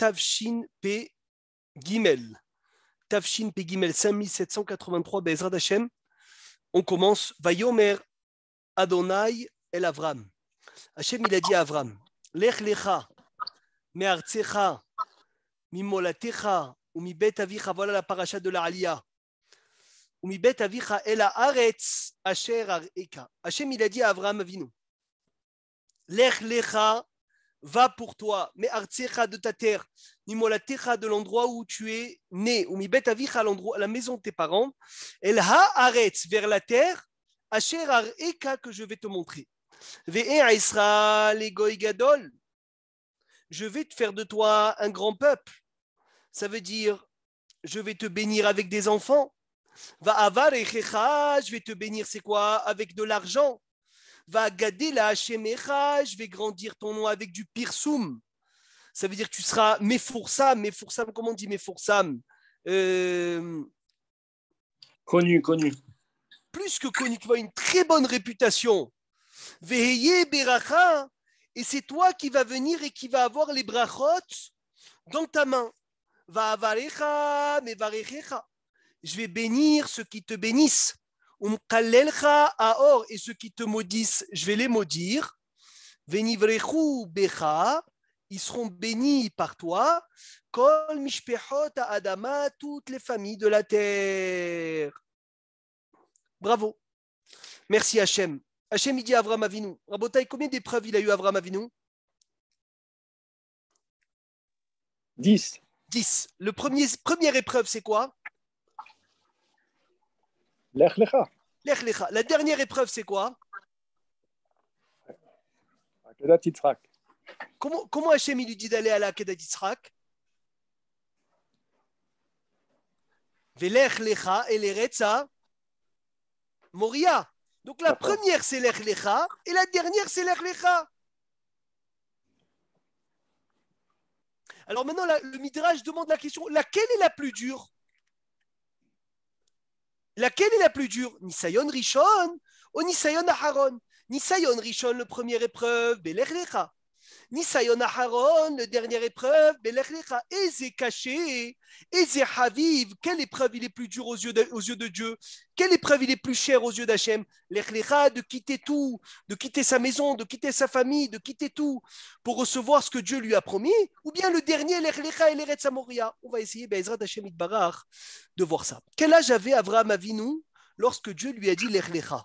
Tavshin Gimel. Tavshin P. Gimel 5783 Hashem. On commence. Vayomer Adonai El Avram. Hashem, il a dit à Avram Lechlecha, Me'artsecha, Mimolatecha, Avicha. Voilà la parashat de la Aliyah. El aretz Asher Hashem, il a dit Avram, lecha va pour toi, mais Artsecha de ta terre, ni la techa de l'endroit où tu es né, ou mi bet Avicha, la maison de tes parents, El aretz vers la terre, Asher Eka que je vais te montrer. E e gadol, je vais te faire de toi un grand peuple. Ça veut dire, je vais te bénir avec des enfants. Va avar e je vais te bénir, c'est quoi Avec de l'argent. Va gader la je vais grandir ton nom avec du pirsoum. Ça veut dire que tu seras méfoursam, foursam. comment on dit méfoursam euh... Connu, connu. Plus que connu, tu vas une très bonne réputation. Veheye beracha, et c'est toi qui vas venir et qui va avoir les brachot dans ta main. Va avarecha, Je vais bénir ceux qui te bénissent et ceux qui te maudissent, je vais les maudire. ils seront bénis par toi. adama, toutes les familles de la terre. Bravo. Merci Hachem. Hachem, il dit Avram Avinu. Rabotai, combien d'épreuves il a eu Avram Avinu 10. 10. Le premier, première épreuve, c'est quoi la dernière épreuve, c'est quoi Comment, comment Hachem lui dit d'aller à la Akedat Yitzhak lecha et moria. Donc la première c'est l'ech et la dernière c'est l'ech Alors maintenant le midrash demande la question laquelle est la plus dure Laquelle est la plus dure Nisayon Rishon ou Nisayon Aharon Nisayon Rishon, le premier épreuve, Belerlecha. Nisayon Aharon, la dernière épreuve, Belechlecha, Eze caché, Eze quelle épreuve il est plus dur aux yeux de, Dieu Quelle épreuve il est plus cher aux yeux d'Hachem Lechlecha, de quitter tout, de quitter sa maison, de quitter sa famille, de quitter tout, pour recevoir ce que Dieu lui a promis Ou bien le dernier, Lechlecha et de Samoria On va essayer, ben, Ezra d'Hachem barach de voir ça. Quel âge avait Abraham Avinu lorsque Dieu lui a dit Lechlecha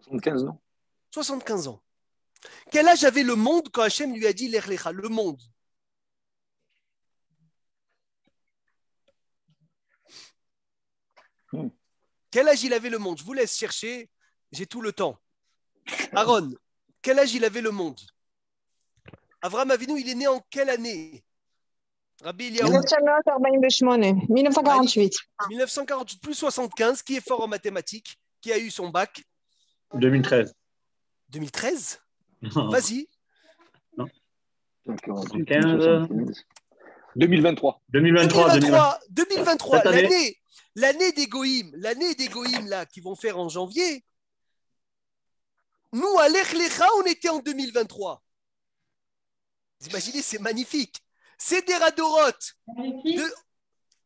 75 ans. 75 ans. Quel âge avait le monde quand Hachem lui a dit l'Erlecha, le monde hmm. Quel âge il avait le monde Je vous laisse chercher, j'ai tout le temps. Aaron, quel âge il avait le monde Avram Avinu, il est né en quelle année Rabbi 1948. 1948 plus 75, qui est fort en mathématiques, qui a eu son bac 2013. 2013 Vas-y. 2023. 2023. 2023, l'année, des Goïms, l'année des Goïms là, qui vont faire en janvier. Nous, à l'Echlecha, on était en 2023. imaginez, c'est magnifique. C'est des radorotes.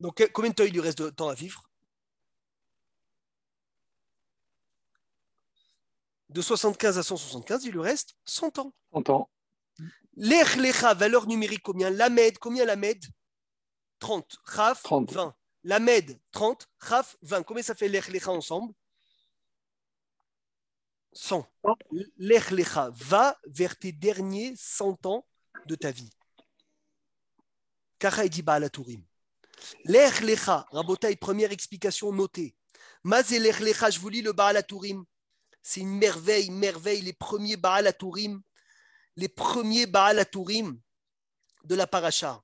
Donc, combien de temps il lui reste de temps à vivre De 75 à 175, il lui reste 100 ans. 100 ans. L'Echlecha, valeur numérique, combien Lamed, combien Lamed 30. Raf, 20. Lamed, 30. Raf, 20. Combien ça fait l'Echlecha ensemble 100. L'Echlecha, va vers tes derniers 100 ans de ta vie. Kacha et Tourim. L'Ech Lecha, Rabotai, première explication notée. Mazé L'Ech je vous lis le baalaturim. C'est une merveille, merveille, les premiers baalaturim, les premiers baalaturim de la paracha.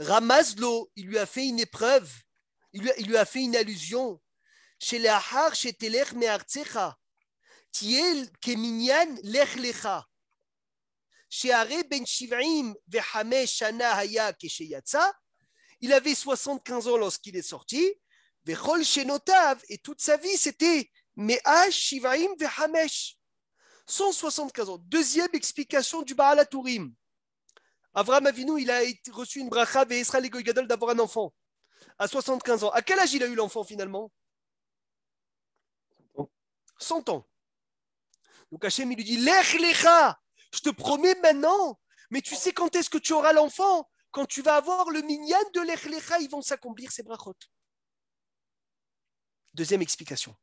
Ramazlo, il lui a fait une épreuve, il lui a, fait une allusion. Chez Lahar, chez Telech Mehartsecha, Tiel Keminyan Lech Lecha. ben Ben ve וחמש haya היה il avait 75 ans lorsqu'il est sorti. Shenotav, et toute sa vie, c'était Shivaim Vehamesh. 175 ans. Deuxième explication du Baal Avram Avinu, il a reçu une bracha et Israël d'avoir un enfant à 75 ans. À quel âge il a eu l'enfant finalement 100 ans. Donc Hachem, il lui dit je te promets maintenant, mais tu sais quand est-ce que tu auras l'enfant quand tu vas avoir le minyan de l'Echlecha, ils vont s'accomplir ces brachot. Deuxième explication.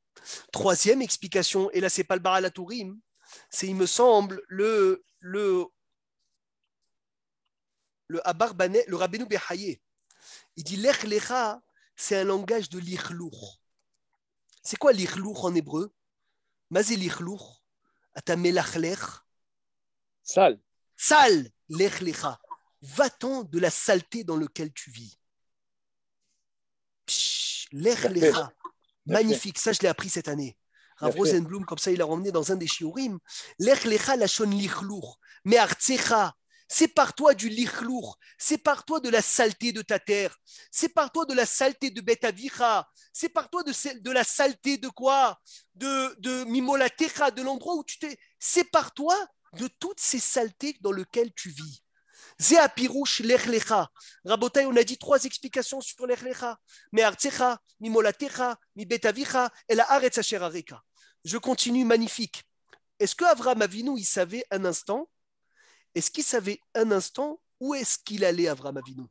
Troisième explication, et là c'est pas le Baralatourim, c'est il me semble le le le le Rabbeinu Il dit l'Echlecha, c'est un langage de l'Ichlour. C'est quoi l'Ichlour en hébreu Mazé l'Ichlour Atamelachlech Sale. Sale, l'Echlecha va-t'en de la saleté dans laquelle tu vis. L'air Magnifique, ça je l'ai appris cette année. Rav Rosenblum, comme ça, il l'a ramené dans un des shiurim. L'air la shon lichlour. Mais c'est par toi du lichlour, par toi de la saleté de ta terre, sépare-toi de la saleté de Betavicha, par toi de, de la saleté de quoi De, de Mimolatecha, de l'endroit où tu t'es. par toi de toutes ces saletés dans lesquelles tu vis. Zéapirouche l'Echlecha. Rabotai, on a dit trois explications sur l'Echlecha. Mais mi molatecha, mi betavicha, et la Je continue, magnifique. Est-ce que Avram Avinu, il savait un instant Est-ce qu'il savait un instant où est-ce qu'il allait, Avram Avinu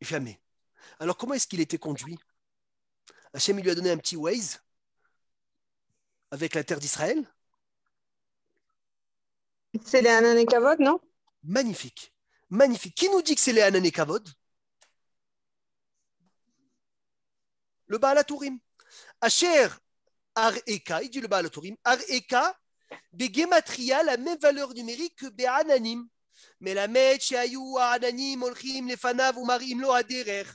Jamais. Alors comment est-ce qu'il était conduit Hachem, il lui a donné un petit ways avec la terre d'Israël c'est les Ananekavod, non Magnifique. Magnifique. Qui nous dit que c'est les Ananekavod Le Baal Asher Ar Eka, il dit le Baal Ar Eka, Begematria, la même valeur numérique que Be'ananim. Mais la Ayou, Ananim, Olchim, Lefanav, Umarim, Lo, Aderer.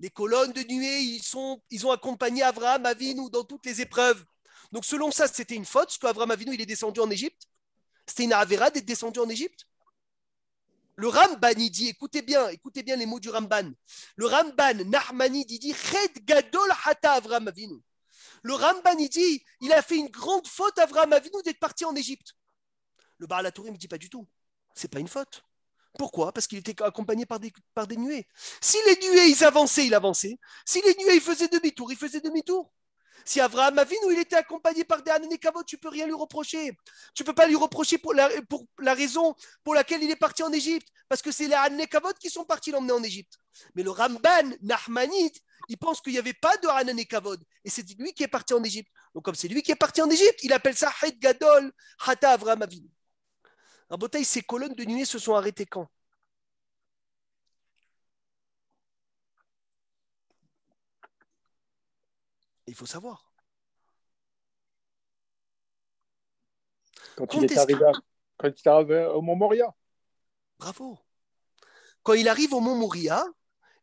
Les colonnes de nuée, ils, sont, ils ont accompagné Avraham, Avinu dans toutes les épreuves. Donc selon ça, c'était une faute, parce qu'Avraham Avinu, il est descendu en Égypte. C'était une avéra d'être descendu en Égypte Le Ramban, il dit, écoutez bien, écoutez bien les mots du Ramban. Le Ramban, Nahmani, il dit, Red Gadol Hata Avram Le Ramban, il dit, il a fait une grande faute à Avram Avinu d'être parti en Égypte. Le ne me dit pas du tout. C'est pas une faute. Pourquoi Parce qu'il était accompagné par des, par des nuées. Si les nuées, ils avançaient, il avançait. Si les nuées, ils faisaient demi-tour, il faisait demi-tour. Si Abraham ou il était accompagné par des Kavod, tu peux rien lui reprocher. Tu peux pas lui reprocher pour la, raison pour laquelle il est parti en Égypte, parce que c'est les Kavod qui sont partis l'emmener en Égypte. Mais le Ramban, Nahmanit, il pense qu'il n'y avait pas de Hanan et Kavod. Et c'est lui qui est parti en Égypte. Donc, comme c'est lui qui est parti en Égypte, il appelle ça Het Gadol, Hata Avram Avinu. Rabotai, ces colonnes de nuée se sont arrêtées quand il faut savoir. Quand, il est arrivé, au Mont Moria. Bravo. Quand il arrive au Mont Moria,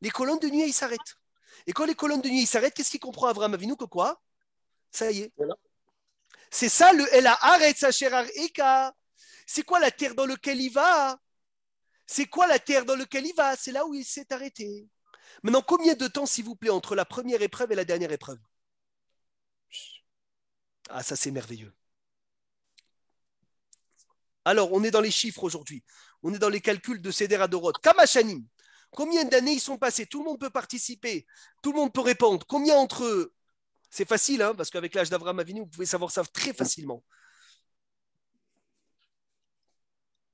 les colonnes de nuit, s'arrêtent. Et quand les colonnes de nuit s'arrêtent, qu'est-ce qu'il comprend Avram Avinu que quoi Ça y est. C'est ça le sa chère Eka. C'est quoi la terre dans laquelle il va C'est quoi la terre dans laquelle il va C'est là où il s'est arrêté. Maintenant, combien de temps, s'il vous plaît, entre la première épreuve et la dernière épreuve ah, ça, c'est merveilleux. Alors, on est dans les chiffres aujourd'hui. On est dans les calculs de Seder Adorot. Kamashanim, combien d'années ils sont passées Tout le monde peut participer. Tout le monde peut répondre. Combien entre eux C'est facile, hein, parce qu'avec l'âge d'Avram Avinu, vous pouvez savoir ça très facilement.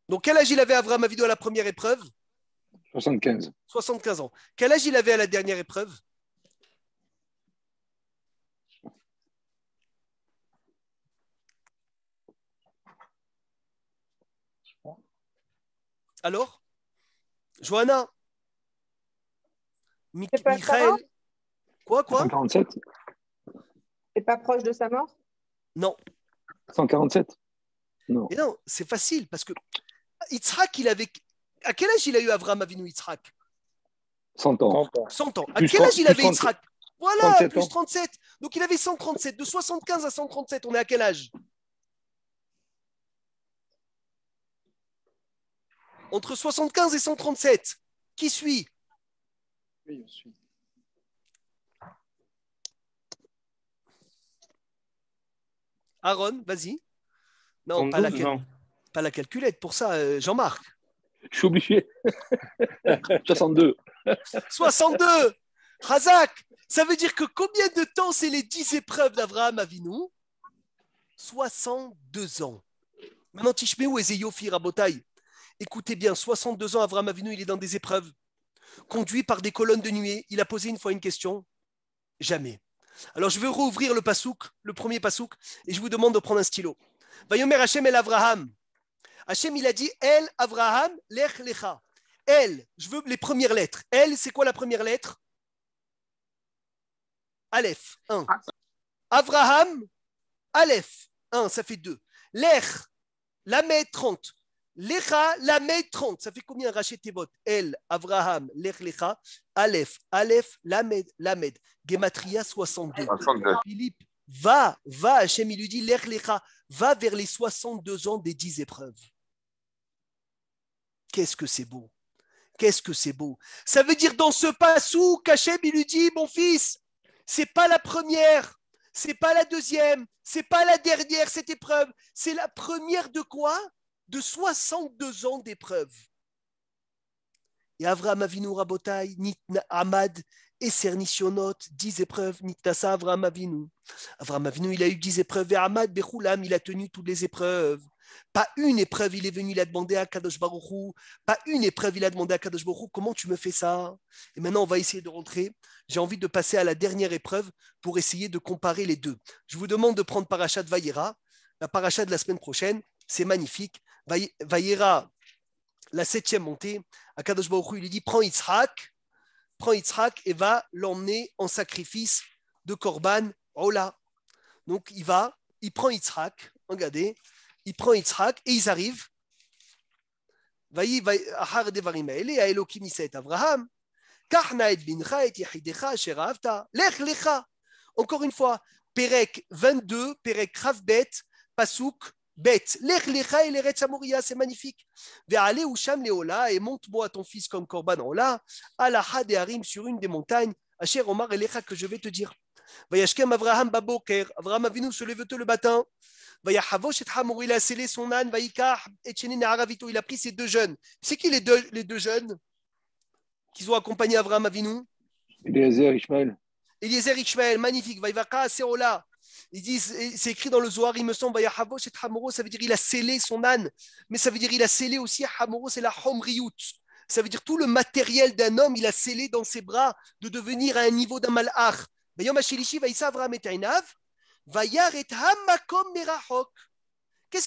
Donc, quel âge il avait Avram Avinu à la première épreuve 75. 75 ans. Quel âge il avait à la dernière épreuve Alors Johanna Michael Quoi, quoi 147. C'est pas proche de sa mort Non. 147 Non. Et non, c'est facile parce que Yitzhak, il avait. À quel âge il a eu Avram Avinu Yitzhak 100 ans. 100 ans. À quel âge il avait Yitzhak Voilà, plus 37. Donc il avait 137. De 75 à 137, on est à quel âge Entre 75 et 137, qui suit Oui, Aaron, vas-y. Non, pas, la calculette, pour ça, euh, Jean-Marc. Je suis obligé. 62. 62 Razak, ça veut dire que combien de temps c'est les 10 épreuves d'Abraham Avinu 62 ans. Maintenant, Tishmeu et Zéophir à Écoutez bien, 62 ans, Avram Avinu, il est dans des épreuves. Conduit par des colonnes de nuées. il a posé une fois une question Jamais. Alors je veux rouvrir le pasouk, le premier pasouk, et je vous demande de prendre un stylo. Vayomer Hachem el Avraham. Hachem, il a dit El Avraham lech lecha. El, je veux les premières lettres. El, c'est quoi la première lettre Aleph, 1. Avraham, Aleph, 1, ça fait 2. la met 30. Lecha, la 30. Ça fait combien Rachet bottes El, Abraham, Lech Lecha, Aleph, Aleph, Lamed, Lamed. Gematria 62. Philippe, va, va, Hachem, il lui dit Lech va vers les 62 ans des 10 épreuves. Qu'est-ce que c'est beau Qu'est-ce que c'est beau Ça veut dire dans ce passou qu'Hachem, il lui dit Mon fils, c'est pas la première, c'est pas la deuxième, c'est pas la dernière, cette épreuve. C'est la première de quoi de 62 ans d'épreuve. Et Avram Avinu Rabotai, Nitna Ahmad, et Sernishionot 10 épreuves, Nitnasa Avram Avinu. Avram Avinu, il a eu 10 épreuves, et Ahmad Bechulam, il a tenu toutes les épreuves. Pas une épreuve, il est venu, il a demandé à Kadosh Baruchou, pas une épreuve, il a demandé à Kadosh Baruchou, comment tu me fais ça Et maintenant, on va essayer de rentrer. J'ai envie de passer à la dernière épreuve pour essayer de comparer les deux. Je vous demande de prendre Parachat Vayera, la Parachat de la semaine prochaine, c'est magnifique. Vaïra, la septième montée, à Kadosh Baruchou, il lui dit Prends Yitzhak, prends Yitzhak et va l'emmener en sacrifice de Korban Ola. Donc il va, il prend Yitzhak, regardez, il prend Yitzhak et ils arrivent. Vaï, Ahar Devarim Aele, Aelokim Iset Avraham, Kahna et Bincha et Yahidecha, Sheravta, Lech Lecha. Encore une fois, Perek 22, Perek Ravbet, Pasuk bête. L'Echlecha et l'Eretz Amoria, c'est magnifique. où Usham Leola, et monte-moi ton fils comme Corban Ola, Alaha de Harim sur une des montagnes, Asher Omar lecha que je vais te dire. Vayashkem Avraham Baboker, Avraham Avinu se lève tôt le matin. Vayahavosh et hamour, il a scellé son âne, Vayikah et Chenin Aravito, il a pris ses deux jeunes. C'est qui les deux, les deux jeunes qui ont accompagné Avraham Avinu Eliezer Ishmael. Eliezer Ishmael, magnifique. c'est ola. Il dit, c'est écrit dans le Zohar, il me semble, ça veut dire il a scellé son âne, mais ça veut dire il a scellé aussi Hamoro, c'est la Homriyut. Ça veut dire tout le matériel d'un homme, il a scellé dans ses bras de devenir à un niveau d'un malach. Qu'est-ce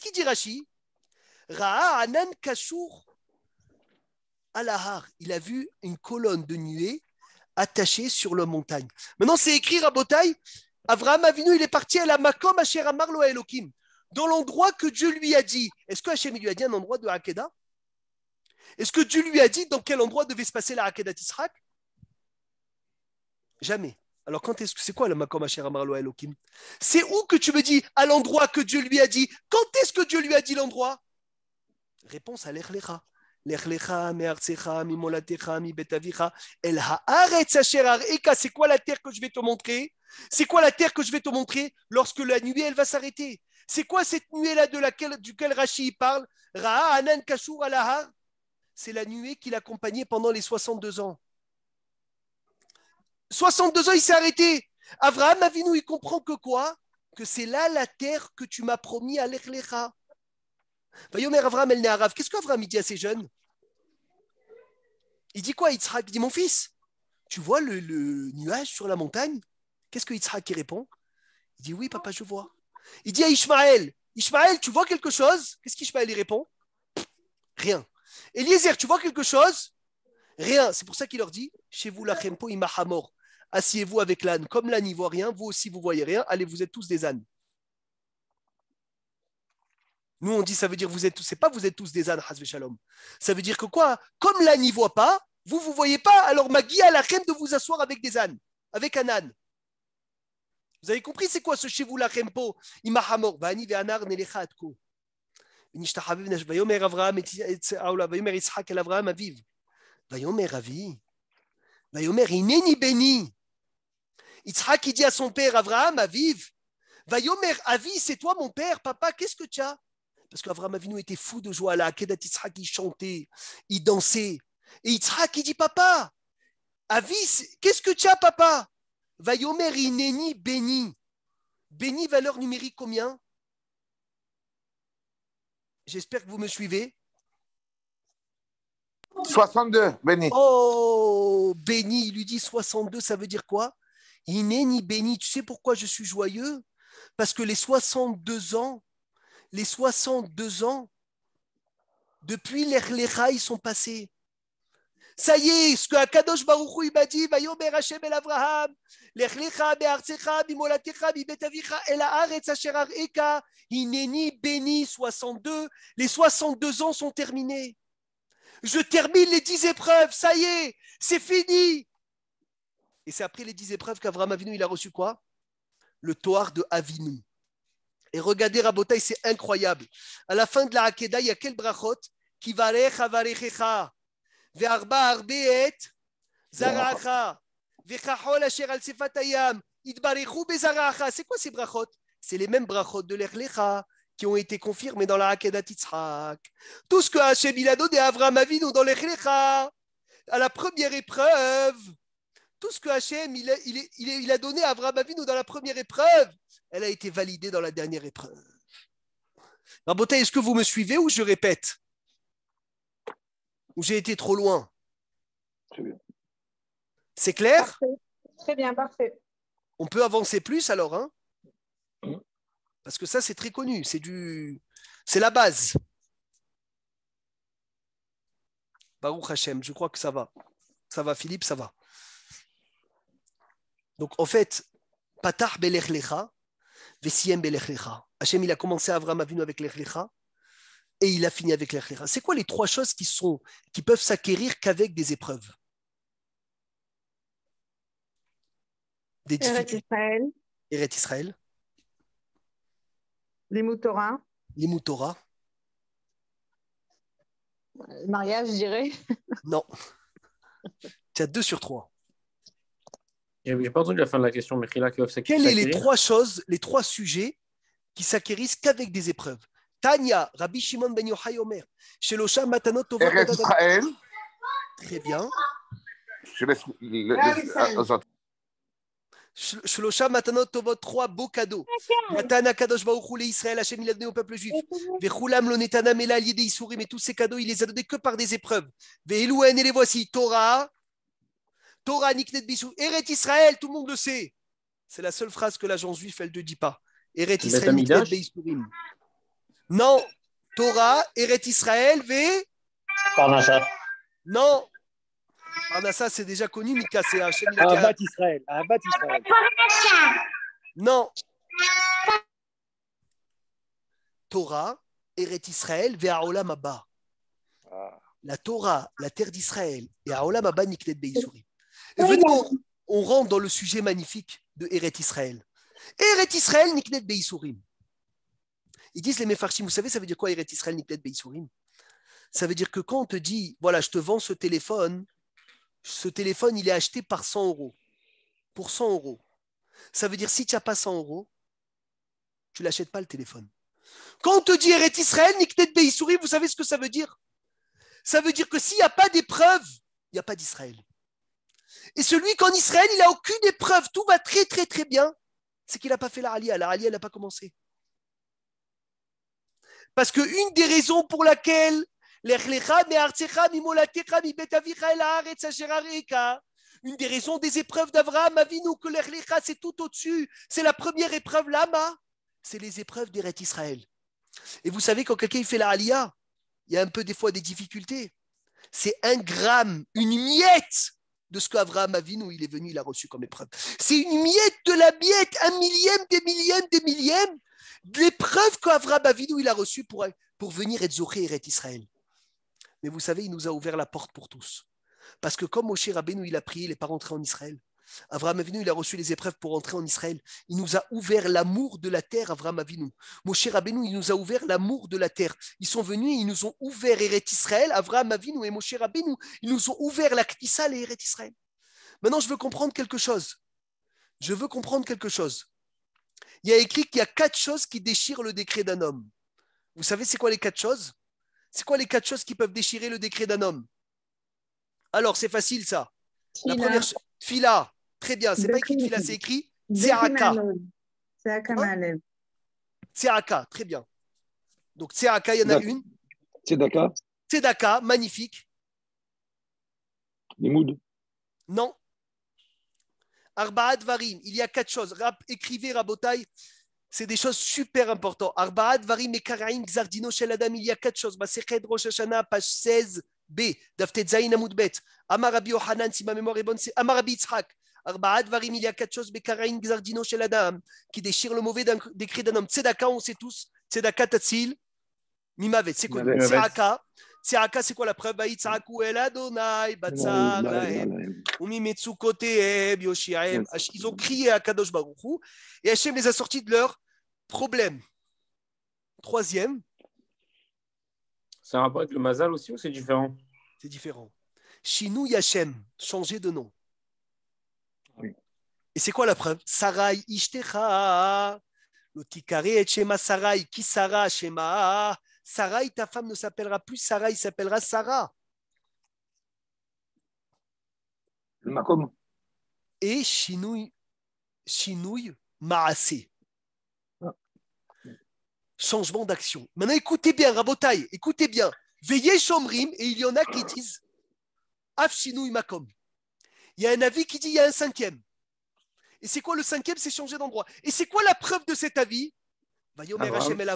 qu'il dit Rashi Il a vu une colonne de nuée attachée sur la montagne. Maintenant, c'est écrit à Avraham venu, il est parti à la Makom Amar à Elohim, dans l'endroit que Dieu lui a dit. Est-ce que Hachem lui a dit un endroit de Hakeda Est-ce que Dieu lui a dit dans quel endroit devait se passer la Hakeda Tisrak Jamais. Alors quand est-ce que c'est quoi la Makom Amar à Elohim C'est où que tu me dis à l'endroit que Dieu lui a dit Quand est-ce que Dieu lui a dit l'endroit Réponse à l'Erlera c'est quoi la terre que je vais te montrer C'est quoi la terre que je vais te montrer lorsque la nuée elle va s'arrêter C'est quoi cette nuée-là de laquelle, duquel Rashi parle Anan Kashur C'est la nuée qui l'accompagnait pendant les 62 ans. 62 ans, il s'est arrêté. Avraham Avinu, il comprend que quoi Que c'est là la terre que tu m'as promis à l'Echlecha. Vayomer Avram El Qu'est-ce qu'Avram dit à ces jeunes Il dit quoi Yitzhak Il dit Mon fils, tu vois le, nuage sur la montagne Qu'est-ce que Yitzhak répond Il dit Oui, papa, je vois. Il dit à Ishmaël Ishmaël, tu vois quelque chose Qu'est-ce qu'Ishmaël répond Rien. Eliezer, tu vois quelque chose Rien. C'est pour ça qu'il leur dit Chez vous, la Imahamor. Asseyez-vous avec l'âne. Comme l'âne, n'y voit rien. Vous aussi, vous voyez rien. Allez, vous êtes tous des ânes. Nous, on dit, ça veut dire, vous êtes tous, c'est pas vous êtes tous des ânes, Shalom. Ça veut dire que quoi Comme l'âne n'y voit pas, vous, vous voyez pas, alors Magui a la reine de vous asseoir avec des ânes, avec un âne. Vous avez compris, c'est quoi ce chez vous, la rempo Imahamor, Bani ve'anar nelechatko. Nishtahaviv vayomer Avraham et aula vayomer ishak el Avraham aviv. Vayomer avi. Vayomer ineni béni. Yitzhak, il dit à son père, Avraham aviv. Vayomer avi, c'est toi mon père, papa, qu'est-ce que tu as parce qu'Avram Avinu était fou de joie. La il chantait, il dansait. Et Yitzhak, qui dit Papa, Avis, qu'est-ce que tu as, papa Vayomer ineni béni. Béni, valeur numérique combien J'espère que vous me suivez. 62, béni. Oh, béni, il lui dit 62, ça veut dire quoi Ineni béni, tu sais pourquoi je suis joyeux Parce que les 62 ans les 62 ans depuis les, les rails sont passés. Ça y est, ce que Akadosh Baruchou m'a dit, Vayomer Hashem el Avraham, Lechlecha be'artzecha bimolatecha bibetavicha el haaretz asher ar'eka, ineni béni 62. Les 62 ans sont terminés. Je termine les 10 épreuves, ça y est, c'est fini. Et c'est après les 10 épreuves qu'Avraham Avinu il a reçu quoi Le toar de Avinu. Et regardez Rabotai, c'est incroyable. À la fin de la Hakeda, il y a quel brachot Qui zaracha, al sefatayam, bezaracha. C'est quoi ces brachot C'est les mêmes brachot de l'Erlecha qui ont été confirmés dans la Hakeda Titzrak. Tout ce que Hachem il a donné à Avram Avinu dans l'Erlecha, à la première épreuve, tout ce que Hachem il a, a donné à Abraham Avinu dans la première épreuve, elle a été validée dans la dernière épreuve. Rabote, est-ce que vous me suivez ou je répète Ou j'ai été trop loin C'est clair Très bien, parfait. On peut avancer plus alors, hein? mmh. Parce que ça, c'est très connu, c'est du, c'est la base. Baruch Hachem, je crois que ça va. Ça va, Philippe, ça va. Donc en fait, Patah Belechlecha, Vessiem Belechlecha. Hachem, il a commencé Avram Avinu avec l'Echlecha et il a fini avec l'Echlecha. C'est quoi les trois choses qui, sont, qui peuvent s'acquérir qu'avec des épreuves Des Israël. Eret Israël. Les L'imoutorah. Les Le euh, mariage, je dirais. non. Tu as deux sur trois. J'ai pas entendu la fin de la question, mais qui doivent Quelles sont les trois choses, les trois sujets qui s'acquérissent qu'avec des épreuves Tania, Rabbi Shimon ben Yochai Omer, Shelosha Matanot Tova. Très bien. Je laisse Shlosha Matanot Tovot, trois beaux cadeaux. Matana Kadosh Baruch Israël, Hachem, il a donné au peuple juif. Vechulam Lonetana Mela, lié des mais tous ces cadeaux, il les a donnés que par des épreuves. Ve'elouen, et les voici, Torah, Torah Niknet Bissou, Eret Israël, tout le monde le sait. C'est la seule phrase que l'agent juif, elle ne dit pas. Eret Israël, Niknet Bissourim. Non, Torah, Eret Israël, V. Parnassa. Non, Parnassa, c'est déjà connu, Mika, c'est Hachem. Abat Israël. Abat Israël. Non. Torah, Eret Israël, V. Aolam Abba. Ah. La Torah, la terre d'Israël, et Aolam Abba, Niknet bissourim. Et on rentre dans le sujet magnifique de Eret Israël. Eret Israël, Niknet Beisourim. Ils disent les Mefarchim, vous savez, ça veut dire quoi Eret Israël, Niknet Beisourim Ça veut dire que quand on te dit, voilà, je te vends ce téléphone, ce téléphone, il est acheté par 100 euros. Pour 100 euros. Ça veut dire, si tu n'as pas 100 euros, tu l'achètes pas le téléphone. Quand on te dit Eret Israël, Niknet Beisourim, vous savez ce que ça veut dire Ça veut dire que s'il n'y a pas d'épreuve il n'y a pas d'Israël. Et celui qu'en Israël, il n'a aucune épreuve, tout va très très très bien, c'est qu'il n'a pas fait la halia La halia n'a pas commencé. Parce une des raisons pour laquelle une des raisons des épreuves d'Abraham, Avinu, que l'Echlecha, c'est tout au-dessus. C'est la première épreuve, l'Ama. C'est les épreuves d'Eret Israël. Et vous savez, quand quelqu'un fait la halia il y a un peu des fois des difficultés. C'est un gramme, une miette de ce qu'Abraham où il est venu, il a reçu comme épreuve. C'est une miette de la miette, un millième, des millièmes, des millièmes, de l'épreuve qu'Abraham Avinu, il a reçu pour, pour venir être Zoré et Israël. Mais vous savez, il nous a ouvert la porte pour tous. Parce que comme Moshe Rabbeinu, il a prié, il n'est pas rentré en Israël. Avraham Avinu, il a reçu les épreuves pour entrer en Israël. Il nous a ouvert l'amour de la terre, Avraham Avinu. Moshe Rabbeinu, il nous a ouvert l'amour de la terre. Ils sont venus, ils nous ont ouvert Eret Israël, Avraham Avinu et Moshe Rabbeinu. Ils nous ont ouvert la Ktissa et Eret Israël. Maintenant, je veux comprendre quelque chose. Je veux comprendre quelque chose. Il y a écrit qu'il y a quatre choses qui déchirent le décret d'un homme. Vous savez, c'est quoi les quatre choses C'est quoi les quatre choses qui peuvent déchirer le décret d'un homme Alors, c'est facile ça. La première, fila, Très bien. C'est pas écrit a c'est écrit Tseaka. Tseaka, hein? très bien. Donc Tseaka, il y en a une. Tzedaka. Tzedaka, magnifique. Limoud. Non. Arbaad Varim, il y a quatre choses. Rap, écrivez Rabotai, c'est des choses super importantes. Arbaad Varim et Karaim Zardino, Shel Adam, il y a quatre choses. Masekhed Rosh Hashanah, page 16b. Daftet Zayin Amoudbet. Amarabi Ohanan, si ma mémoire est bonne, c'est Amarabi Yitzhak il y a quatre choses, Bekarain Gzardino chez l'Adam, qui déchire le mauvais décret d'un homme. Tzedaka, on sait tous, Tzedaka Tatsil, Mimavet, c'est quoi Tzedaka, Tzedaka, c'est quoi la preuve Baïtsaku El Adonai, Batsar, Lahem, Umimetsu Kotehem, Yoshiahem. Ils ont crié à Kadosh Baruchou, et Hachem les a sortis de leur problème. Troisième. C'est un rapport avec le Mazal aussi ou c'est différent C'est différent. Chez nous, Yachem, changer de nom. Et c'est quoi la preuve Sarai ishtecha. Lotikare et shema Sarai. Qui shema Sarai, ta femme ne s'appellera plus Sarai, s'appellera Sarah. Et Shinoui Shinoui maasé. Ah. Changement d'action. Maintenant, écoutez bien, Rabotai, écoutez bien. Veillez Shomrim, et il y en a qui disent Shinoui makom. Il y a un avis qui dit il y a un cinquième. Et c'est quoi le cinquième C'est changer d'endroit. Et c'est quoi la preuve de cet avis ah, bah,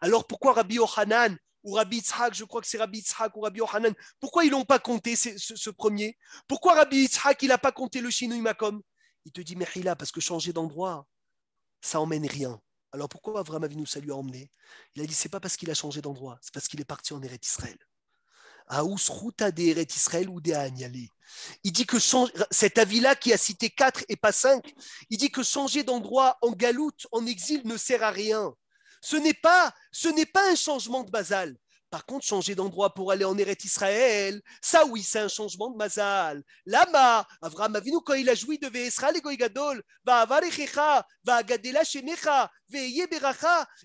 alors pourquoi Rabbi Ochanan ou Rabbi Itzhak, je crois que c'est Rabbi Itzhak ou Rabbi Ochanan, pourquoi ils n'ont pas compté ce, premier Pourquoi Rabbi Itzhak il n'a pas compté le Shinui Makom Il te dit, Mehila, parce que changer d'endroit, ça emmène rien. Alors pourquoi Avram Avinu, ça lui a emmené Il a dit, c'est pas parce qu'il a changé d'endroit, c'est parce qu'il est parti en Eretz Israël de Eret Israël ou de Il dit que cet avis-là qui a cité quatre et pas cinq, il dit que changer d'endroit en galoute, en exil, ne sert à rien. Ce n'est pas, pas un changement de basal. Par contre, changer d'endroit pour aller en Eret Israël, ça oui, c'est un changement de mazal. Lama, Avram Avinu, quand il a joui de Ve'esra, et Goïgadol, va Avarechecha, va Agadela Shemecha, Ve'ye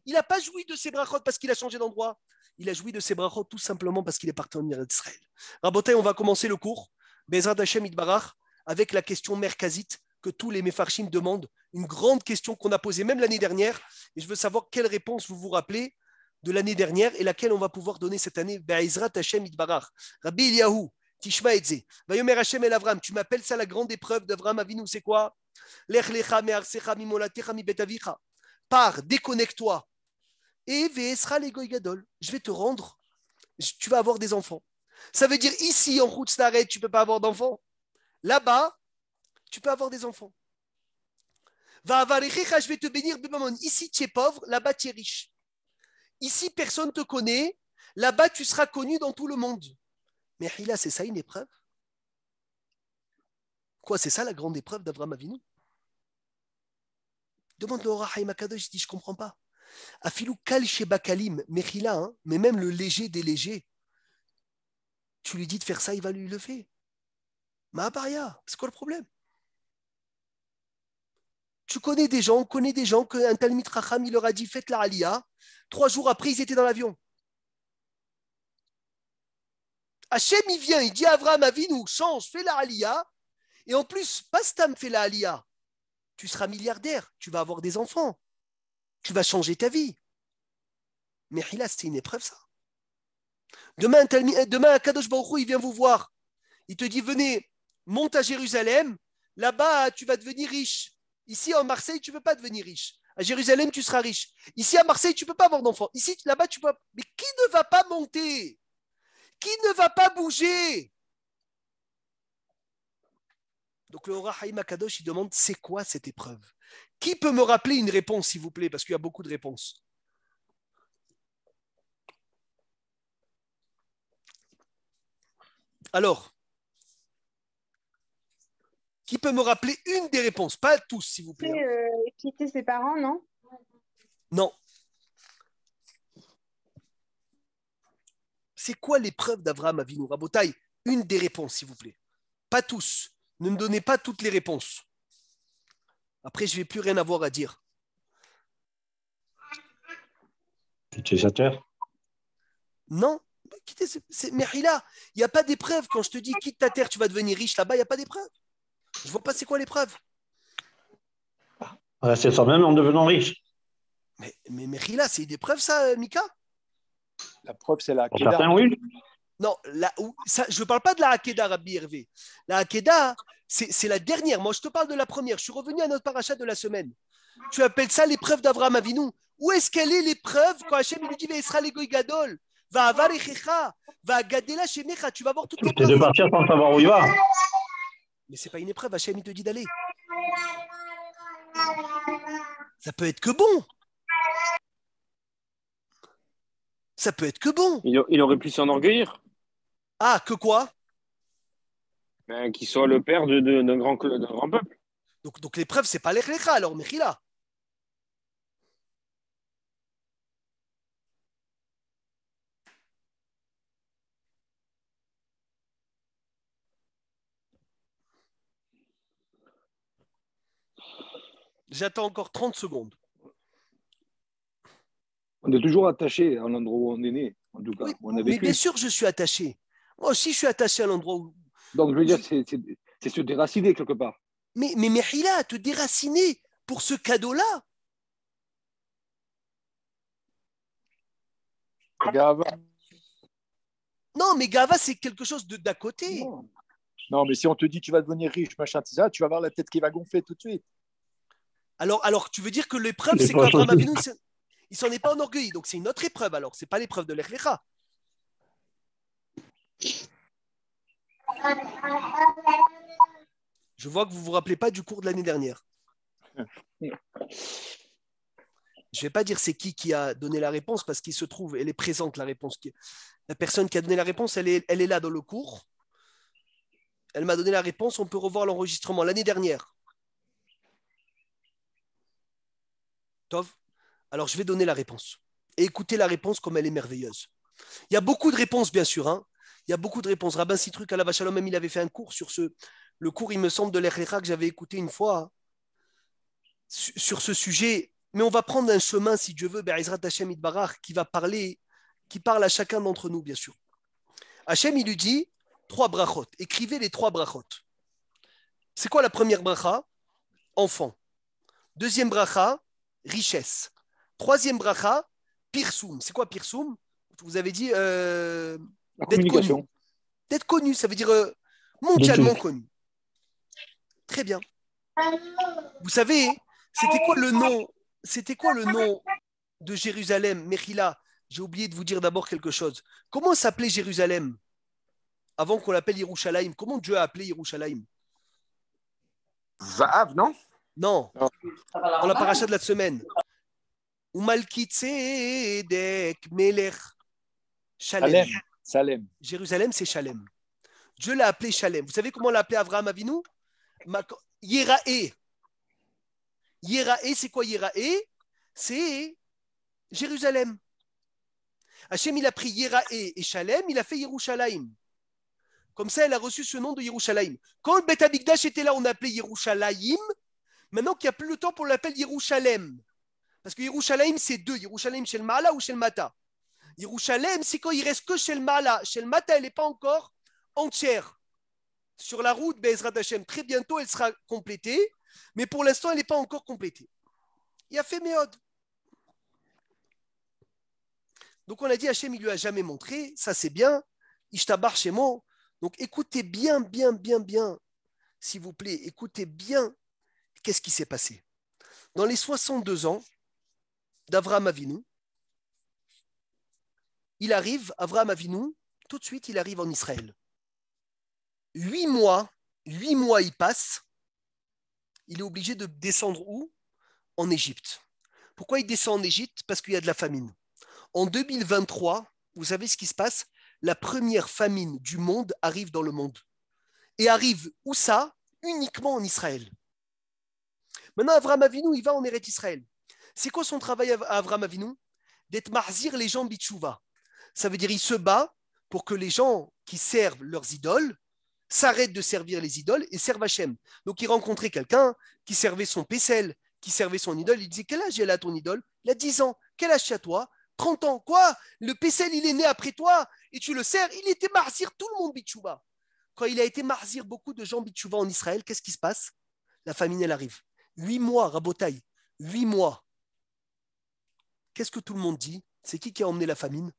il n'a pas joui de ses brachot parce qu'il a changé d'endroit. Il a joui de ses brachot tout simplement parce qu'il est parti en Israël. on va commencer le cours. Bezrat Hashem Idbarach avec la question merkazite que tous les Mefarchim demandent. Une grande question qu'on a posée même l'année dernière. Et je veux savoir quelle réponse vous vous rappelez de l'année dernière et laquelle on va pouvoir donner cette année. Bezrat Hashem Idbarach. Rabbi Eliyahu, Tishma Etze. Vayomer Hashem El Avram. Tu m'appelles ça la grande épreuve d'Avram Avinu, c'est quoi Lech lecha Pars, déconnecte-toi et Vesra Gadol, je vais te rendre, tu vas avoir des enfants. Ça veut dire ici, en route tu ne peux pas avoir d'enfants. Là-bas, tu peux avoir des enfants. Va je vais te bénir, Ici, tu es pauvre, là-bas, tu es riche. Ici, personne ne te connaît, là-bas, tu seras connu dans tout le monde. Mais Hila, c'est ça une épreuve Quoi, c'est ça la grande épreuve d'Avram Avinu Demande le à Akadosh, je dis, je ne comprends pas. Afilou kal Kalim, mechila, hein, mais même le léger des légers, tu lui dis de faire ça, il va lui le faire. Mahabaria, c'est quoi le problème tu connais des gens, on connaît des gens qu'un Talmit Racham, il leur a dit faites la Aliyah. Trois jours après, ils étaient dans l'avion. Hachem, il vient, il dit à Abraham, change, fais la Aliyah. Et en plus, Pastam fait la Aliyah. Tu seras milliardaire, tu vas avoir des enfants tu vas changer ta vie. Mais Hilas, c'est une épreuve, ça. Demain, eh, demain Kadosh Baruch il vient vous voir. Il te dit, venez, monte à Jérusalem. Là-bas, tu vas devenir riche. Ici, en Marseille, tu ne peux pas devenir riche. À Jérusalem, tu seras riche. Ici, à Marseille, tu ne peux pas avoir d'enfants. Ici, là-bas, tu peux. Mais qui ne va pas monter Qui ne va pas bouger Donc, le Haïm Kadosh il demande c'est quoi cette épreuve qui peut me rappeler une réponse, s'il vous plaît, parce qu'il y a beaucoup de réponses Alors, qui peut me rappeler une des réponses Pas tous, s'il vous plaît. Hein. Euh, quitter ses parents, non Non. C'est quoi l'épreuve d'Abraham Avinu Botaï Une des réponses, s'il vous plaît. Pas tous. Ne me donnez pas toutes les réponses. Après, je ne vais plus rien avoir à dire. terre. Non, c'est Il n'y a pas d'épreuve. Quand je te dis quitte ta terre, tu vas devenir riche là-bas, il n'y a pas d'épreuve. Je ne vois pas c'est quoi l'épreuve. Ah, c'est ça même en devenant riche. Mais, mais c'est une épreuve, ça, Mika La preuve, c'est la Pour certains, oui. Non, ça, je ne parle pas de la Hakeda, Rabbi Hervé. La Hakeda, c'est la dernière. Moi, je te parle de la première. Je suis revenu à notre paracha de la semaine. Tu appelles ça l'épreuve d'Abraham Avinu. Où est-ce qu'elle est l'épreuve quand Hachem lui dit Israël Gadol Va va gadela shemecha. Tu vas voir tout le monde. de partir sans savoir où il va. Mais c'est pas une épreuve. Hachem, il te dit d'aller. Ça peut être que bon. Ça peut être que bon. Il, il aurait pu s'enorgueillir. Ah, que quoi ben, qui soit le père d'un de, de, grand, grand, peuple. Donc, donc l'épreuve, n'est pas l'Echlecha, alors Mechila. J'attends encore 30 secondes. On est toujours attaché à l'endroit où on est né, en tout cas. mais bien sûr, je suis attaché. Moi aussi, je suis attaché à l'endroit où, donc, je veux dire, c'est se déraciner quelque part. Mais, mais Mehila, te déraciner pour ce cadeau-là Gava. Non, mais Gava, c'est quelque chose d'à côté. Non. mais si on te dit tu vas devenir riche, machin, ça, tu vas avoir la tête qui va gonfler tout de suite. Alors, alors tu veux dire que l'épreuve, c'est qu'Abraham il s'en est pas enorgueilli. Donc, c'est une autre épreuve, alors. c'est pas l'épreuve de l'Echlecha. Je vois que vous ne vous rappelez pas du cours de l'année dernière. Je ne vais pas dire c'est qui qui a donné la réponse parce qu'il se trouve, elle est présente, la réponse. La personne qui a donné la réponse, elle est, elle est là dans le cours. Elle m'a donné la réponse, on peut revoir l'enregistrement l'année dernière. Tov Alors je vais donner la réponse. Et écoutez la réponse comme elle est merveilleuse. Il y a beaucoup de réponses, bien sûr. Hein. Il y a beaucoup de réponses. Rabbin Sitruk à la même il avait fait un cours sur ce. Le cours, il me semble, de l'Echlecha que j'avais écouté une fois sur ce sujet. Mais on va prendre un chemin, si Dieu veut, qui va parler, qui parle à chacun d'entre nous, bien sûr. Hachem, il lui dit trois brachot. Écrivez les trois brachot. C'est quoi la première bracha Enfant. Deuxième bracha, richesse. Troisième bracha, pirsoum. C'est quoi pirsoum Vous avez dit euh, D'être connu. ça veut dire euh, mondialement connu. Très bien. Vous savez, c'était quoi le nom C'était quoi le nom de Jérusalem, Mechila J'ai oublié de vous dire d'abord quelque chose. Comment s'appelait Jérusalem avant qu'on l'appelle Yerushalayim Comment Dieu a appelé Yerushalayim Zahav, non Non. Dans la paracha de la semaine. Umalkitzedek Melech Shalem. Salem. Jérusalem, c'est Shalem. Dieu l'a appelé Shalem. Vous savez comment l'a appelé Avraham Avinu Yerae. Yerae, c'est quoi Yerae C'est Jérusalem. Hachem, il a pris Yerae et Shalem, il a fait Yerushalayim. Comme ça, elle a reçu ce nom de Yerushalayim. Quand le Beth Abigdash était là, on appelait Yerushalayim. Maintenant qu'il n'y a plus le temps, pour l'appelle Yerushalem. Parce que Yerushalayim, c'est deux. Yerushalayim, chez le Ma'ala ou chez le Mata. Yerushalem, c'est quand il reste que chez le Mata, elle n'est pas encore entière. Sur la route, Bezrat ben, très bientôt, elle sera complétée. Mais pour l'instant, elle n'est pas encore complétée. Il a fait Méod. Donc on a dit, Hachem, il lui a jamais montré. Ça, c'est bien. Ishtabar moi Donc écoutez bien, bien, bien, bien, s'il vous plaît, écoutez bien qu'est-ce qui s'est passé. Dans les 62 ans d'Avram Avinu, il arrive, Avram Avinu, tout de suite, il arrive en Israël. Huit mois, huit mois il passe, il est obligé de descendre où En Égypte. Pourquoi il descend en Égypte Parce qu'il y a de la famine. En 2023, vous savez ce qui se passe La première famine du monde arrive dans le monde. Et arrive où ça Uniquement en Israël. Maintenant, Avram Avinu, il va en Eretz Israël. C'est quoi son travail à Avram Avinu D'être marzir les gens bitchouva. Ça veut dire qu'il se bat pour que les gens qui servent leurs idoles s'arrêtent de servir les idoles et servent Hachem. Donc il rencontrait quelqu'un qui servait son pécel, qui servait son idole. Il disait Quel âge elle a ton idole Il a 10 ans. Quel âge à toi 30 ans. Quoi Le pécel, il est né après toi et tu le sers. Il était marzir tout le monde, Bitchouba. Quand il a été marzir beaucoup de gens Bitchouba en Israël, qu'est-ce qui se passe La famine, elle arrive. Huit mois, Rabotaï. Huit mois. Qu'est-ce que tout le monde dit C'est qui qui a emmené la famine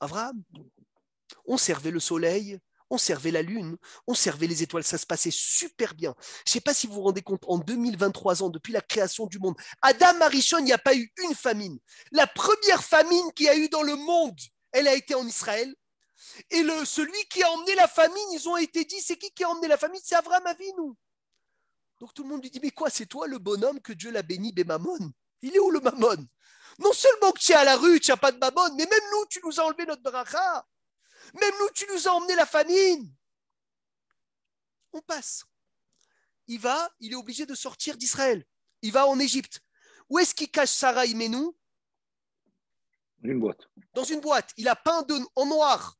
Avraham, On servait le soleil, on servait la lune, on servait les étoiles, ça se passait super bien. Je ne sais pas si vous vous rendez compte, en 2023 ans, depuis la création du monde, Adam Marichon, il n'y a pas eu une famine. La première famine qu'il y a eu dans le monde, elle a été en Israël. Et le, celui qui a emmené la famine, ils ont été dit, c'est qui qui a emmené la famine C'est vie Avinu. Donc tout le monde lui dit, mais quoi, c'est toi le bonhomme que Dieu l'a béni, Bémamon Il est où le mammon non seulement que tu es à la rue, tu n'as pas de babonne, mais même nous, tu nous as enlevé notre bracha. Même nous, tu nous as emmené la famine. On passe. Il va, il est obligé de sortir d'Israël. Il va en Égypte. Où est-ce qu'il cache Sarah Menou Dans une boîte. Dans une boîte. Il a peint de, en noir.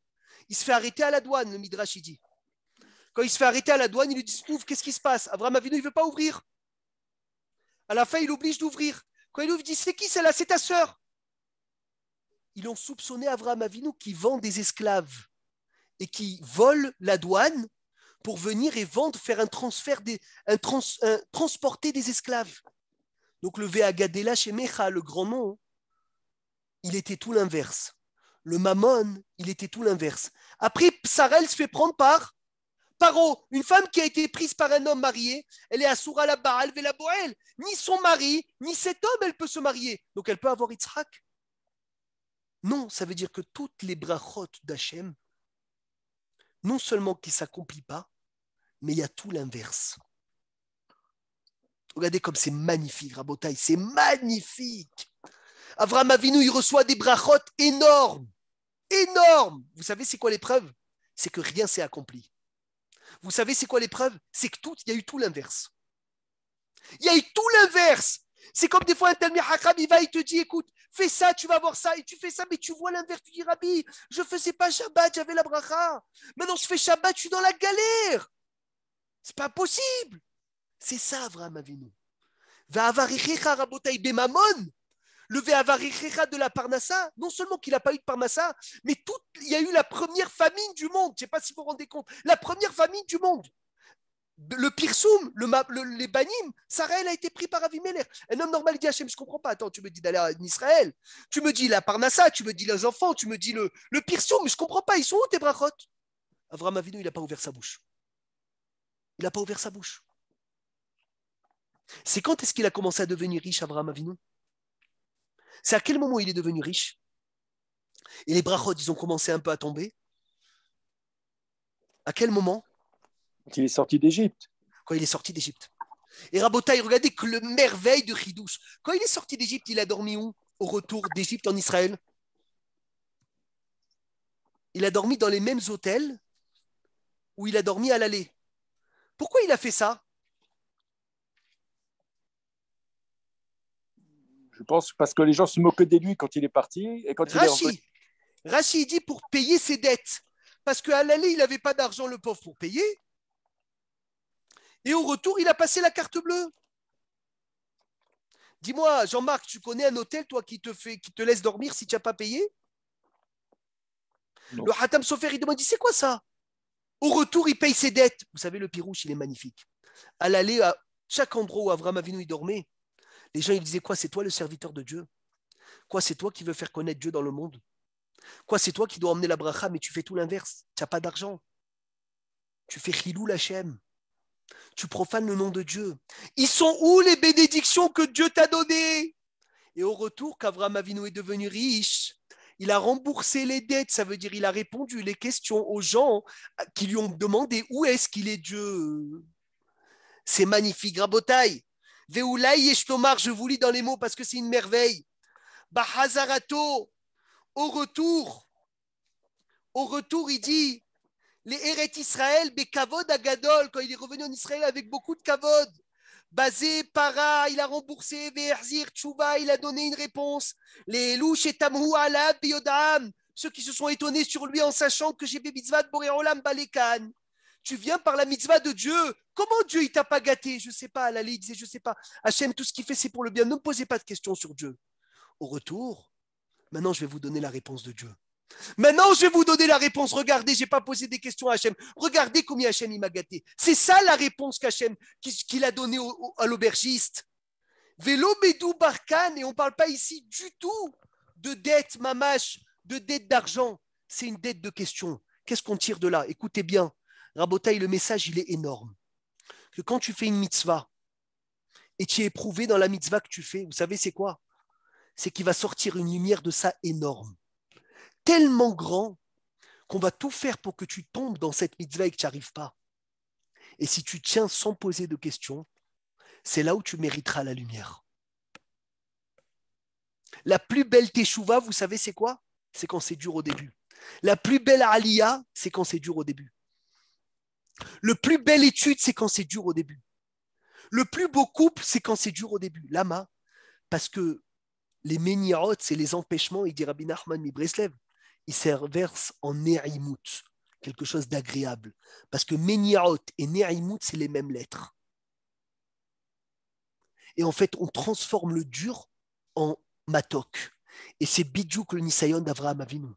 Il se fait arrêter à la douane, le Midrash, il dit. Quand il se fait arrêter à la douane, il lui dit Ouvre, qu'est-ce qui se passe Avram Avinu, il ne veut pas ouvrir. À la fin, il oblige d'ouvrir. Quand dit C'est qui celle-là C'est ta sœur Ils ont soupçonné Avraham Avinu qui vend des esclaves et qui vole la douane pour venir et vendre, faire un transfert, des, transporter des esclaves. Donc le Vagadela chez Mecha, le grand mot il était tout l'inverse. Le Mammon, il était tout l'inverse. Après, elle se fait prendre par une femme qui a été prise par un homme marié, elle est assoura la Baal la Boel. Ni son mari, ni cet homme, elle peut se marier. Donc elle peut avoir Yitzhak. Non, ça veut dire que toutes les brachot d'Hachem, non seulement qui ne s'accomplit pas, mais il y a tout l'inverse. Regardez comme c'est magnifique, Rabotaï, c'est magnifique. Avram Avinou il reçoit des brachot énormes, énormes. Vous savez, c'est quoi l'épreuve C'est que rien s'est accompli. Vous savez, c'est quoi l'épreuve C'est que tout, il y a eu tout l'inverse. Il y a eu tout l'inverse. C'est comme des fois un tel il va, il te dit, écoute, fais ça, tu vas voir ça, et tu fais ça, mais tu vois l'inverse, tu dis, Rabbi, je ne faisais pas Shabbat, j'avais la bracha. Maintenant, je fais Shabbat, je suis dans la galère. C'est pas possible. C'est ça, Avraham Avinu. Va avarichecha bemamon le Ve'avarichecha de la Parnassa, non seulement qu'il n'a pas eu de Parnassa, mais tout, il y a eu la première famine du monde. Je ne sais pas si vous vous rendez compte. La première famine du monde. Le Pirsoum, les Banim, elle a été pris par Avimelech. Un homme normal dit Hachem, je ne comprends pas. Attends, tu me dis d'aller en Israël, tu me dis la Parnassa, tu me dis les enfants, tu me dis le, le Mais je ne comprends pas. Ils sont où tes brachotes Avram Avinu, il n'a pas ouvert sa bouche. Il n'a pas ouvert sa bouche. C'est quand est-ce qu'il a commencé à devenir riche, Avram Avinu c'est à quel moment il est devenu riche Et les brachot, ils ont commencé un peu à tomber. À quel moment Quand il est sorti d'Égypte. Quand il est sorti d'Égypte. Et Rabotaï, regardez que le merveille de Ridouche. Quand il est sorti d'Égypte, il a dormi où Au retour d'Égypte en Israël Il a dormi dans les mêmes hôtels où il a dormi à l'aller. Pourquoi il a fait ça je pense, parce que les gens se moquaient de lui quand il est parti. Et quand il est Rachi, il dit pour payer ses dettes. Parce qu'à l'aller, il n'avait pas d'argent, le pauvre, pour payer. Et au retour, il a passé la carte bleue. Dis-moi, Jean-Marc, tu connais un hôtel, toi, qui te, fait, qui te laisse dormir si tu n'as pas payé Le Hatam Sofer, il demande, c'est quoi ça Au retour, il paye ses dettes. Vous savez, le pirouche, il est magnifique. À l'aller, à chaque endroit où Avram Avinu il dormait, les gens, ils disaient quoi C'est toi le serviteur de Dieu Quoi C'est toi qui veux faire connaître Dieu dans le monde Quoi C'est toi qui dois emmener la bracha, mais tu fais tout l'inverse. Tu n'as pas d'argent. Tu fais chilou l'Hachem. Tu profanes le nom de Dieu. Ils sont où les bénédictions que Dieu t'a données Et au retour, qu'Avram Avinu est devenu riche, il a remboursé les dettes, ça veut dire il a répondu les questions aux gens qui lui ont demandé où est-ce qu'il est Dieu. C'est magnifique, Rabotaille estomar, je vous lis dans les mots parce que c'est une merveille. Bahazarato, au retour, au retour, il dit les Héret Israël, Bekavod Agadol, quand il est revenu en Israël avec beaucoup de Kavod. Basé, para, il a remboursé, il a donné une réponse. Les louche et Tamhu, Alab, ceux qui se sont étonnés sur lui en sachant que j'ai bébizvat boréolam Boreolam Balekan tu viens par la mitzvah de Dieu. Comment Dieu, il t'a pas gâté Je ne sais pas. À la je ne sais pas. Hachem, tout ce qu'il fait, c'est pour le bien. Ne me posez pas de questions sur Dieu. Au retour, maintenant, je vais vous donner la réponse de Dieu. Maintenant, je vais vous donner la réponse. Regardez, je n'ai pas posé des questions à Hachem. Regardez combien Hachem il m'a gâté. C'est ça la réponse qu'Hachem qu'il a donnée à l'aubergiste. Vélo Bédou Barkane, et on ne parle pas ici du tout de dette mamache, de dette d'argent. C'est une dette de question. Qu'est-ce qu'on tire de là Écoutez bien. Rabotaï, le message, il est énorme. Que quand tu fais une mitzvah et tu es éprouvé dans la mitzvah que tu fais, vous savez, c'est quoi C'est qu'il va sortir une lumière de ça énorme. Tellement grand qu'on va tout faire pour que tu tombes dans cette mitzvah et que tu n'y arrives pas. Et si tu tiens sans poser de questions, c'est là où tu mériteras la lumière. La plus belle teshuva, vous savez, c'est quoi C'est quand c'est dur au début. La plus belle aliyah c'est quand c'est dur au début. Le plus belle étude, c'est quand c'est dur au début. Le plus beau couple, c'est quand c'est dur au début. Lama, parce que les ménirotes, c'est les empêchements, il dit Rabbi Nachman Il ils s'inversent en nehaimut quelque chose d'agréable. Parce que Méniarot et Nehaimut, c'est les mêmes lettres. Et en fait, on transforme le dur en matok. Et c'est Bidjouk le Nisayon d'Avraham Avinu.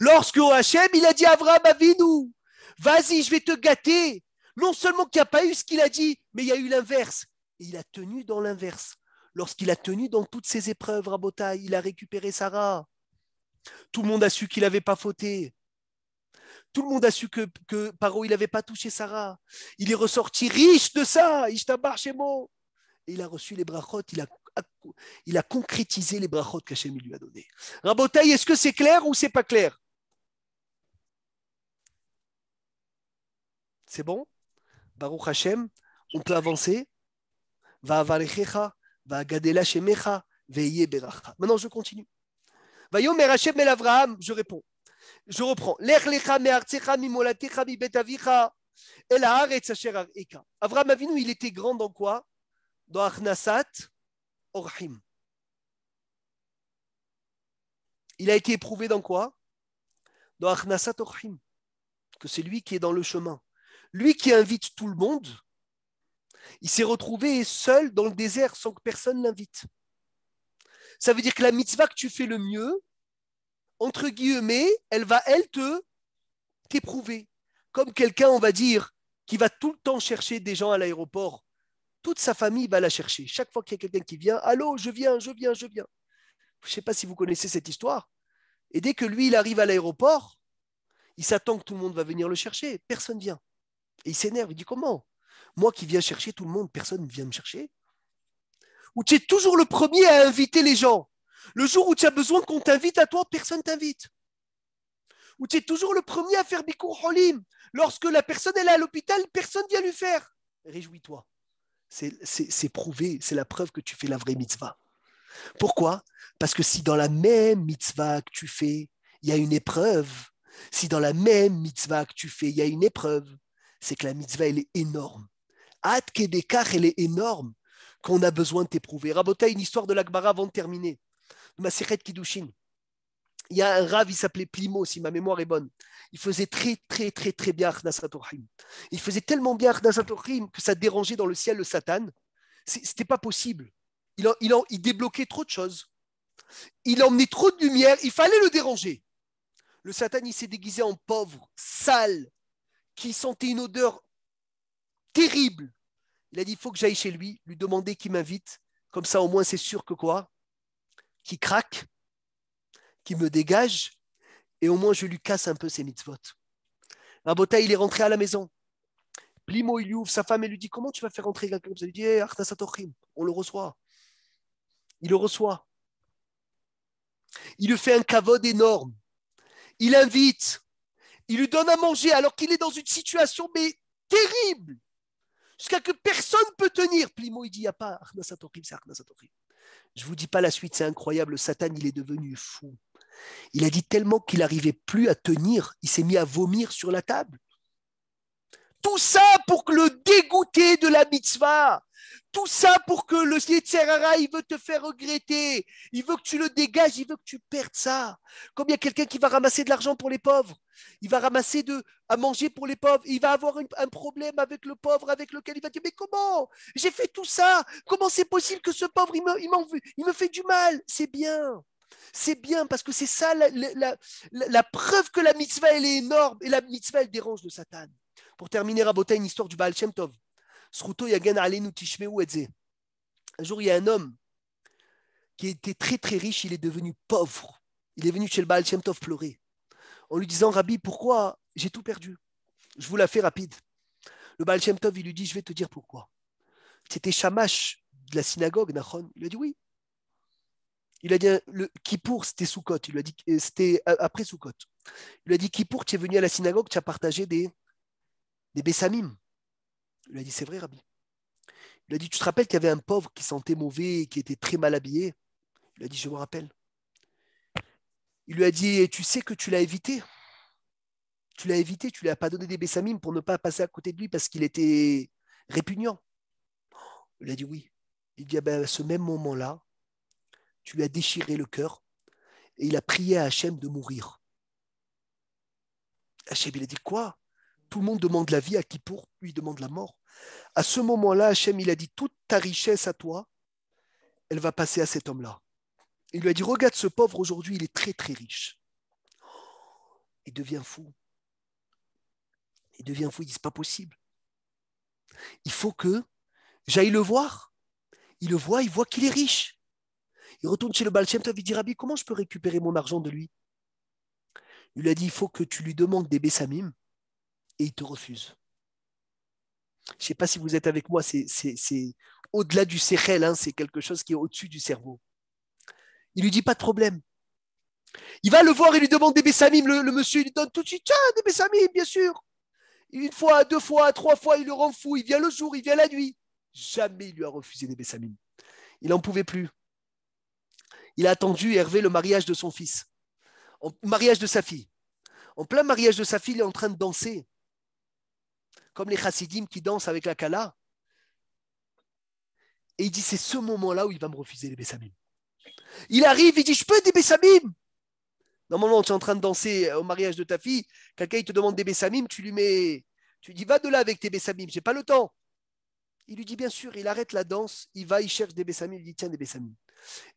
Lorsque Hachem, il a dit Avraham Avinu, Vas-y, je vais te gâter. Non seulement qu'il n'y a pas eu ce qu'il a dit, mais il y a eu l'inverse. Et il a tenu dans l'inverse. Lorsqu'il a tenu dans toutes ses épreuves, Rabota, il a récupéré Sarah. Tout le monde a su qu'il n'avait pas fauté. Tout le monde a su que, Paro, il n'avait pas touché Sarah. Il est ressorti riche de ça, Ishtabar Shemo. Et il a reçu les brachot, il a, il a concrétisé les brachot qu'Hachem lui a donné. Rabotaï, est-ce que c'est clair ou c'est pas clair c'est bon, Baruch Hashem, on peut avancer. Va avalechecha, va gadela shemecha, veye beracha. Maintenant, je continue. Vayomer Hashem el Avraham, je réponds. Je reprends. L'echlecha me'artzecha mimolatecha mibetavicha el haaretz asher eka. Avraham Avinu, il était grand dans quoi Dans Achnasat Orhim. Il a été éprouvé dans quoi Dans Achnasat Orhim. Que c'est lui qui est dans le chemin. Lui qui invite tout le monde, il s'est retrouvé seul dans le désert sans que personne l'invite. Ça veut dire que la mitzvah que tu fais le mieux, entre guillemets, elle va, elle, te t'éprouver. Comme quelqu'un, on va dire, qui va tout le temps chercher des gens à l'aéroport. Toute sa famille va la chercher. Chaque fois qu'il y a quelqu'un qui vient, allô, je viens, je viens, je viens. Je ne sais pas si vous connaissez cette histoire. Et dès que lui, il arrive à l'aéroport, il s'attend que tout le monde va venir le chercher. Personne vient. Et il s'énerve, il dit comment Moi qui viens chercher tout le monde, personne ne vient me chercher. Ou tu es toujours le premier à inviter les gens. Le jour où tu as besoin qu'on t'invite à toi, personne ne t'invite. Ou tu es toujours le premier à faire Bikur holim. Lorsque la personne est à l'hôpital, personne vient lui faire. Réjouis-toi. C'est prouvé, c'est la preuve que tu fais la vraie mitzvah. Pourquoi Parce que si dans la même mitzvah que tu fais, il y a une épreuve, si dans la même mitzvah que tu fais, il y a une épreuve, c'est que la mitzvah, elle est énorme. At Kedekach, elle est énorme qu'on a besoin de t'éprouver. Rabota, une histoire de l'Akbara avant de terminer. Ma Maseret Kidushin. Il y a un rave, il s'appelait Plimo, si ma mémoire est bonne. Il faisait très, très, très, très bien Il faisait tellement bien Arnasat que ça dérangeait dans le ciel le Satan. C'était pas possible. Il, il débloquait trop de choses. Il emmenait trop de lumière. Il fallait le déranger. Le Satan, il s'est déguisé en pauvre, sale, qui sentait une odeur terrible. Il a dit, il faut que j'aille chez lui, lui demander qu'il m'invite. Comme ça, au moins, c'est sûr que quoi Qu'il craque, qu'il me dégage, et au moins, je lui casse un peu ses mitzvot. Rabota, il est rentré à la maison. Plimo, il lui ouvre sa femme et lui dit, comment tu vas faire rentrer quelqu'un Il lui dit, eh, on le reçoit. Il le reçoit. Il lui fait un cavode énorme. Il invite. Il lui donne à manger alors qu'il est dans une situation mais terrible, jusqu'à que personne peut tenir. Plimo, il dit, il n'y a pas Je ne vous dis pas la suite, c'est incroyable. Satan, il est devenu fou. Il a dit tellement qu'il n'arrivait plus à tenir, il s'est mis à vomir sur la table. Tout ça pour que le dégoûter de la mitzvah. Tout ça pour que le Tserara, il veut te faire regretter. Il veut que tu le dégages, il veut que tu perdes ça. Comme il y a quelqu'un qui va ramasser de l'argent pour les pauvres, il va ramasser de, à manger pour les pauvres, il va avoir un problème avec le pauvre avec lequel il va dire Mais comment J'ai fait tout ça. Comment c'est possible que ce pauvre, il me, il, il me fait du mal C'est bien. C'est bien parce que c'est ça la, preuve que la mitzvah, elle est énorme et la mitzvah, elle dérange le Satan. Pour terminer, Rabotha, une histoire du Baal Shem Tov. Un jour, il y a un homme qui était très très riche, il est devenu pauvre. Il est venu chez le Baal Shem Tov pleurer en lui disant Rabbi, pourquoi j'ai tout perdu Je vous la fais rapide. Le Baal Shem Tov, il lui dit Je vais te dire pourquoi. C'était Shamash de la synagogue, Nachon. Il lui a dit Oui. Il a dit le, Kippour, c'était Soukot. Il lui a dit euh, C'était euh, après Soukot. Il lui a dit Kippour, tu es venu à la synagogue, tu as partagé des des Bessamim. Il lui a dit, c'est vrai, Rabbi. Il lui a dit, tu te rappelles qu'il y avait un pauvre qui sentait mauvais et qui était très mal habillé Il lui a dit, je me rappelle. Il lui a dit, tu sais que tu l'as évité Tu l'as évité, tu ne lui as pas donné des Bessamim pour ne pas passer à côté de lui parce qu'il était répugnant. Il lui a dit, oui. Il dit, ah ben, à ce même moment-là, tu lui as déchiré le cœur et il a prié à Hachem de mourir. Hachem, il a dit, quoi tout le monde demande la vie à qui pour, lui demande la mort. À ce moment-là, Hachem, il a dit toute ta richesse à toi, elle va passer à cet homme-là. Il lui a dit Regarde ce pauvre aujourd'hui, il est très très riche. Il devient fou. Il devient fou, il dit C'est pas possible. Il faut que j'aille le voir. Il le voit, il voit qu'il est riche. Il retourne chez le Baal il dit Rabbi, comment je peux récupérer mon argent de lui Il lui a dit Il faut que tu lui demandes des bessamim et il te refuse. Je ne sais pas si vous êtes avec moi, c'est au-delà du séchel, hein, c'est quelque chose qui est au-dessus du cerveau. Il lui dit pas de problème. Il va le voir et lui demande des bessamim. Le, monsieur, lui donne tout de suite, tiens, des bessamim, bien sûr. Une fois, deux fois, trois fois, il le rend fou. Il vient le jour, il vient la nuit. Jamais il lui a refusé des bessamim. Il n'en pouvait plus. Il a attendu, Hervé, le mariage de son fils, Le mariage de sa fille. En plein mariage de sa fille, il est en train de danser comme les chassidim qui dansent avec la Kala. Et il dit c'est ce moment-là où il va me refuser les Bessamim. Il arrive, il dit je peux des Bessamim. Normalement, tu es en train de danser au mariage de ta fille, quelqu'un il te demande des Bessamim, tu lui mets, tu dis va de là avec tes Bessamim, j'ai pas le temps. Il lui dit bien sûr, il arrête la danse, il va, il cherche des Bessamim, il dit tiens des Bessamim.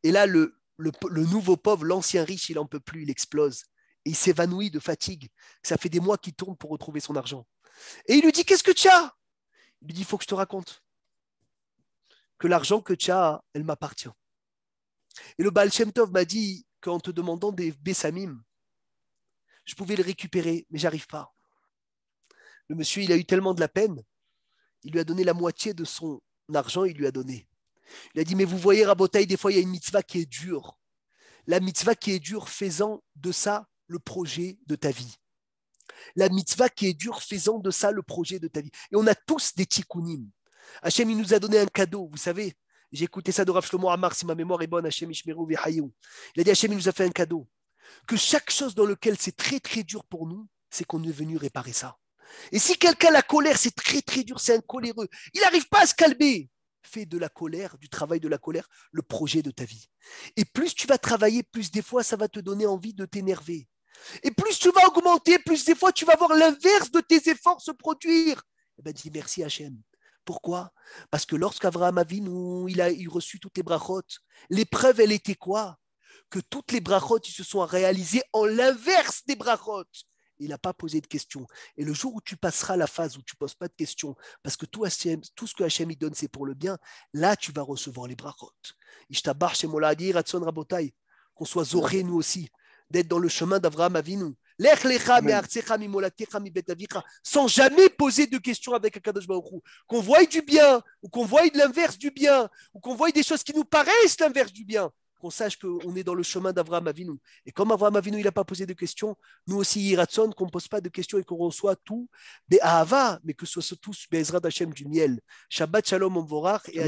Et là, le, le, le nouveau pauvre, l'ancien riche, il n'en peut plus, il explose. Et il s'évanouit de fatigue. Ça fait des mois qu'il tourne pour retrouver son argent. Et il lui dit Qu'est-ce que tu as Il lui dit Il faut que je te raconte que l'argent que tu as, elle m'appartient. Et le Baal Tov m'a dit qu'en te demandant des Bessamim, je pouvais le récupérer, mais j'arrive pas. Le monsieur, il a eu tellement de la peine, il lui a donné la moitié de son argent, il lui a donné. Il a dit, mais vous voyez, Rabotaï, des fois, il y a une mitzvah qui est dure. La mitzvah qui est dure, faisant de ça le projet de ta vie. La mitzvah qui est dure, faisant de ça le projet de ta vie. Et on a tous des tikkunim. Hachem, il nous a donné un cadeau, vous savez. J'ai écouté ça de Rav Shlomo Amar, si ma mémoire est bonne, Hachem Ishmeru Vihayou. Il a dit Hachem, il nous a fait un cadeau. Que chaque chose dans laquelle c'est très très dur pour nous, c'est qu'on est venu réparer ça. Et si quelqu'un, la colère, c'est très très dur, c'est un coléreux, il n'arrive pas à se calmer, fais de la colère, du travail de la colère, le projet de ta vie. Et plus tu vas travailler, plus des fois, ça va te donner envie de t'énerver. Et plus tu vas augmenter, plus des fois tu vas voir l'inverse de tes efforts se produire. Eh bien, dis merci Hachem. Pourquoi Parce que lorsqu'Avraham nous il a reçu toutes les brachotes, l'épreuve, elle était quoi Que toutes les brachotes, se sont réalisées en l'inverse des brachotes. Il n'a pas posé de questions. Et le jour où tu passeras la phase où tu ne poses pas de questions, parce que tout, tout ce que Hachem donne, c'est pour le bien, là, tu vas recevoir les brachotes. qu'on soit zoré nous aussi d'être dans le chemin d'Avraham Avinu. Sans jamais poser de questions avec Akadosh Baruch Qu'on voie du bien, ou qu'on voie l'inverse du bien, ou qu'on voie des choses qui nous paraissent l'inverse du bien, qu'on sache qu'on est dans le chemin d'Avraham Avinu. Et comme Avraham Avinu, il n'a pas posé de questions, nous aussi, Yiratson, qu'on ne pose pas de questions et qu'on reçoit tout des mais que ce soit tous Bezrat Hashem du miel. Shabbat Shalom Et